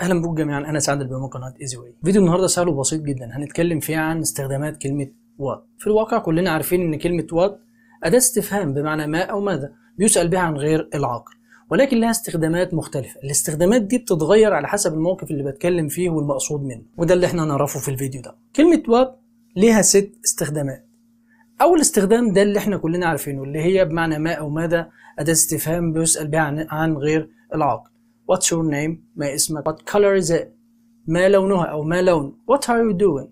اهلا بكم جميعا انا سعد البيومي قناه ايزي واي فيديو النهارده سهل وبسيط جدا هنتكلم فيه عن استخدامات كلمه وات في الواقع كلنا عارفين ان كلمه وات اداه استفهام بمعنى ما او ماذا بيسال بها عن غير العاقل ولكن لها استخدامات مختلفة، الاستخدامات دي بتتغير على حسب الموقف اللي بتكلم فيه والمقصود منه، وده اللي احنا هنعرفه في الفيديو ده. كلمة وات ليها ست استخدامات. أول استخدام ده اللي احنا كلنا عارفينه اللي هي بمعنى ما أو ماذا أداة استفهام بيسأل بها عن غير العاقل. What's your name؟ ما اسمك؟ What color is it؟ ما لونها أو ما لون What are you doing؟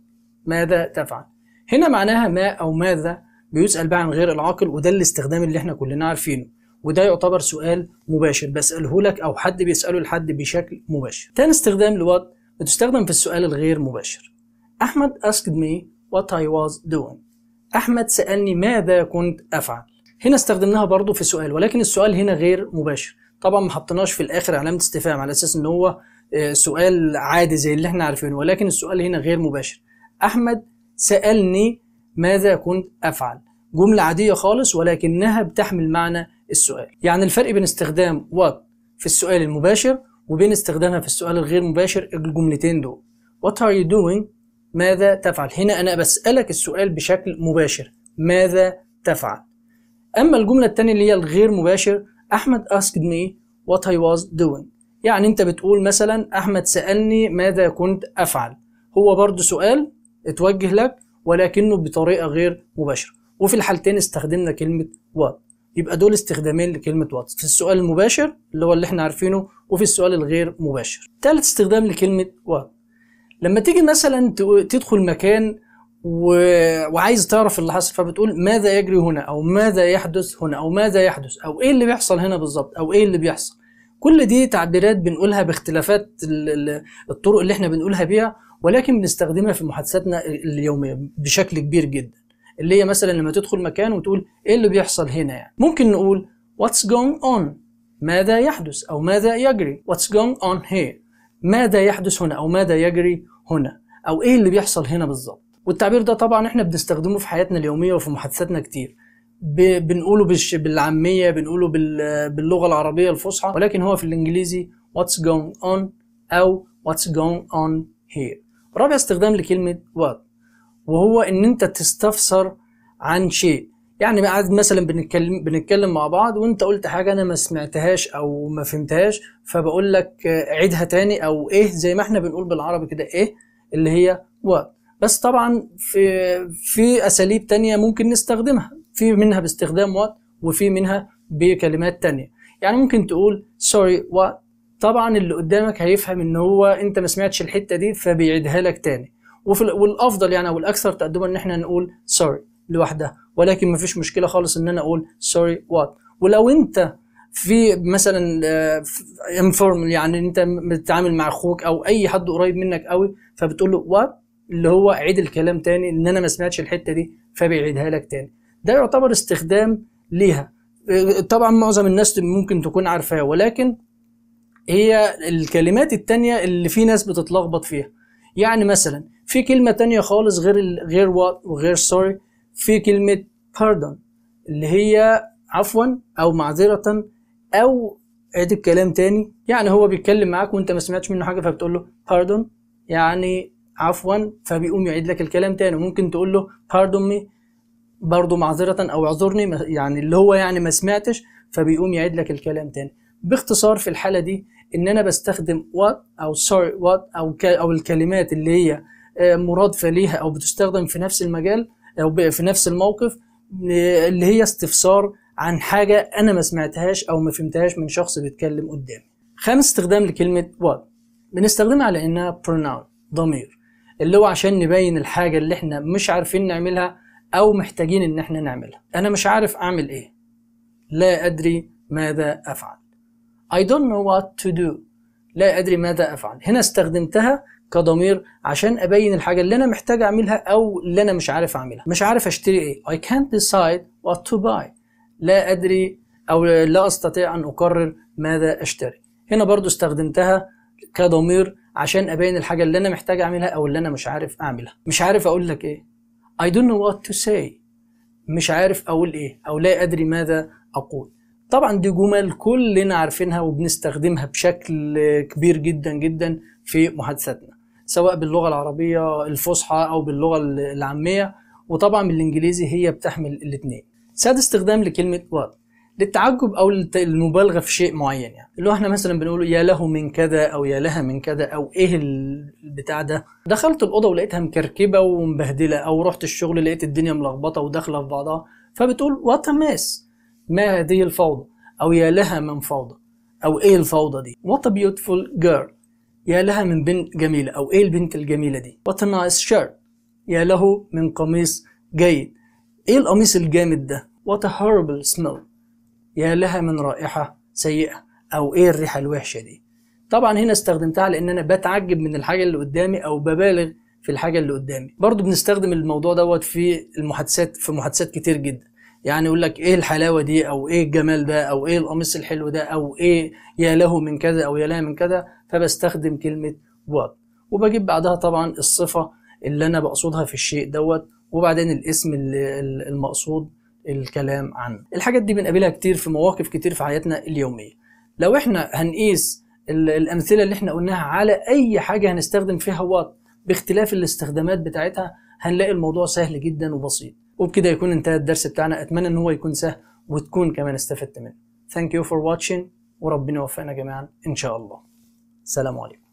ماذا تفعل؟ هنا معناها ما أو ماذا بيسأل بقى عن غير العاقل وده الاستخدام اللي احنا كلنا عارفينه وده يعتبر سؤال مباشر بسأله لك أو حد بيسأله لحد بشكل مباشر. تاني استخدام لوات بتستخدم في السؤال الغير مباشر. أحمد asked me what I was doing. أحمد سألني ماذا كنت أفعل. هنا استخدمناها برضو في سؤال ولكن السؤال هنا غير مباشر طبعا ما حطيناش في الاخر علامه استفهام على اساس ان هو آه، سؤال عادي زي اللي احنا عارفينه ولكن السؤال هنا غير مباشر احمد سالني ماذا كنت افعل جمله عاديه خالص ولكنها بتحمل معنى السؤال يعني الفرق بين استخدام وات في السؤال المباشر وبين استخدامها في السؤال الغير مباشر الجملتين دول وات ار يو دوينج ماذا تفعل؟ هنا أنا بسألك السؤال بشكل مباشر ماذا تفعل؟ أما الجملة الثانيه اللي هي الغير مباشر أحمد asked me what I was doing يعني أنت بتقول مثلا أحمد سألني ماذا كنت أفعل هو برضه سؤال اتوجه لك ولكنه بطريقة غير مباشرة وفي الحالتين استخدمنا كلمة وات يبقى دول استخدامين لكلمة وات في السؤال المباشر اللي هو اللي احنا عارفينه وفي السؤال الغير مباشر تالت استخدام لكلمة وات لما تيجي مثلا تدخل مكان و... وعايز تعرف اللي حصل فبتقول ماذا يجري هنا او ماذا يحدث هنا او ماذا يحدث او ايه اللي بيحصل هنا بالظبط او ايه اللي بيحصل كل دي تعبيرات بنقولها باختلافات الطرق اللي احنا بنقولها بيها ولكن بنستخدمها في محادثاتنا اليوميه بشكل كبير جدا اللي هي مثلا لما تدخل مكان وتقول ايه اللي بيحصل هنا يعني ممكن نقول what's going on ماذا يحدث او ماذا يجري what's going on here ماذا يحدث هنا او ماذا يجري هنا او ايه اللي بيحصل هنا بالظبط والتعبير ده طبعا احنا بنستخدمه في حياتنا اليوميه وفي محادثاتنا كتير بنقوله بالعاميه بنقوله باللغه العربيه الفصحى ولكن هو في الانجليزي what's going on او what's going on here رابع استخدام لكلمه what وهو ان انت تستفسر عن شيء يعني قاعد مثلا بنتكلم بنتكلم مع بعض وانت قلت حاجه انا ما سمعتهاش او ما فهمتهاش فبقول لك عيدها تاني او ايه زي ما احنا بنقول بالعربي كده ايه اللي هي وات بس طبعا في في اساليب تانية ممكن نستخدمها في منها باستخدام وات وفي منها بكلمات تانية يعني ممكن تقول سوري وات طبعا اللي قدامك هيفهم ان هو انت ما سمعتش الحته دي فبيعيدها لك تاني وفي والافضل يعني او الاكثر تقدما ان احنا نقول سوري لوحدها ولكن ما فيش مشكله خالص ان انا اقول سوري وات ولو انت في مثلا انفورمال آه، يعني انت بتتعامل مع اخوك او اي حد قريب منك قوي فبتقول له وات اللي هو عيد الكلام تاني ان انا ما سمعتش الحته دي فبيعيدها لك تاني ده يعتبر استخدام ليها طبعا معظم الناس ممكن تكون عارفاه ولكن هي الكلمات التانية اللي في ناس بتتلخبط فيها يعني مثلا في كلمة تانية خالص غير غير وات وغير سوري في كلمة باردون اللي هي عفوا أو معذرة أو عيد الكلام تاني يعني هو بيتكلم معاك وأنت ما سمعتش منه حاجة فبتقول له باردون يعني عفوا فبيقوم يعيد لك الكلام تاني ممكن تقول له pardon me برضه معذرة أو اعذرني يعني اللي هو يعني ما سمعتش فبيقوم يعيد لك الكلام تاني باختصار في الحالة دي إن أنا بستخدم what أو sorry what أو أو الكلمات اللي هي آه، مرادفة ليها أو بتستخدم في نفس المجال أو في نفس الموقف آه، اللي هي استفسار عن حاجة أنا ما سمعتهاش أو ما فهمتهاش من شخص بيتكلم قدامي. خامس استخدام لكلمة what بنستخدمها على إنها pronoun ضمير اللي هو عشان نبين الحاجة اللي احنا مش عارفين نعملها أو محتاجين إن احنا نعملها أنا مش عارف أعمل إيه لا أدري ماذا أفعل I don't know what to do لا أدري ماذا أفعل هنا استخدمتها كضمير عشان أبين الحاجة اللي أنا محتاج أعملها أو اللي أنا مش عارف أعملها مش عارف أشتري إيه I can't decide what to buy لا أدري أو لا أستطيع أن أقرر ماذا أشتري هنا برضو استخدمتها كضمير عشان ابين الحاجه اللي انا محتاج اعملها او اللي انا مش عارف اعملها مش عارف اقول لك ايه I don't know what to say مش عارف اقول ايه او لا ادري ماذا اقول طبعا دي جمل كلنا عارفينها وبنستخدمها بشكل كبير جدا جدا في محادثاتنا سواء باللغه العربيه الفصحى او باللغه العاميه وطبعا بالانجليزي هي بتحمل الاثنين ساد استخدام لكلمه what للتعجب او المبالغه في شيء معين يعني اللي هو احنا مثلا بنقول يا له من كذا او يا لها من كذا او ايه البتاع ده دخلت الاوضه ولقيتها مكركبه ومبهدله او رحت الشغل لقيت الدنيا ملخبطه وداخله في بعضها فبتقول وات ماس ما هذه الفوضى او يا لها من فوضى او ايه الفوضى دي وات بيوتفول جيرل يا لها من بنت جميله او ايه البنت الجميله دي وات نايس شيرت يا له من قميص جيد ايه القميص الجامد ده وات هوربل سميل يا لها من رائحه سيئه او ايه الريحه الوحشه دي طبعا هنا استخدمتها لان انا بتعجب من الحاجه اللي قدامي او ببالغ في الحاجه اللي قدامي برضو بنستخدم الموضوع دوت في المحادثات في محادثات كتير جدا يعني يقول لك ايه الحلاوه دي او ايه الجمال ده او ايه القميص الحلو ده او ايه يا له من كذا او يا لها من كذا فبستخدم كلمه وات وبجيب بعدها طبعا الصفه اللي انا بقصدها في الشيء دوت وبعدين الاسم المقصود الكلام عنه الحاجات دي بنقابلها كتير في مواقف كتير في حياتنا اليومية لو احنا هنقيس الأمثلة اللي احنا قلناها على أي حاجة هنستخدم فيها وات باختلاف الاستخدامات بتاعتها هنلاقي الموضوع سهل جدا وبسيط وبكده يكون انتهى الدرس بتاعنا أتمنى إن هو يكون سهل وتكون كمان استفدت منه Thank you for watching وربنا يوفقنا جميعا إن شاء الله سلام عليكم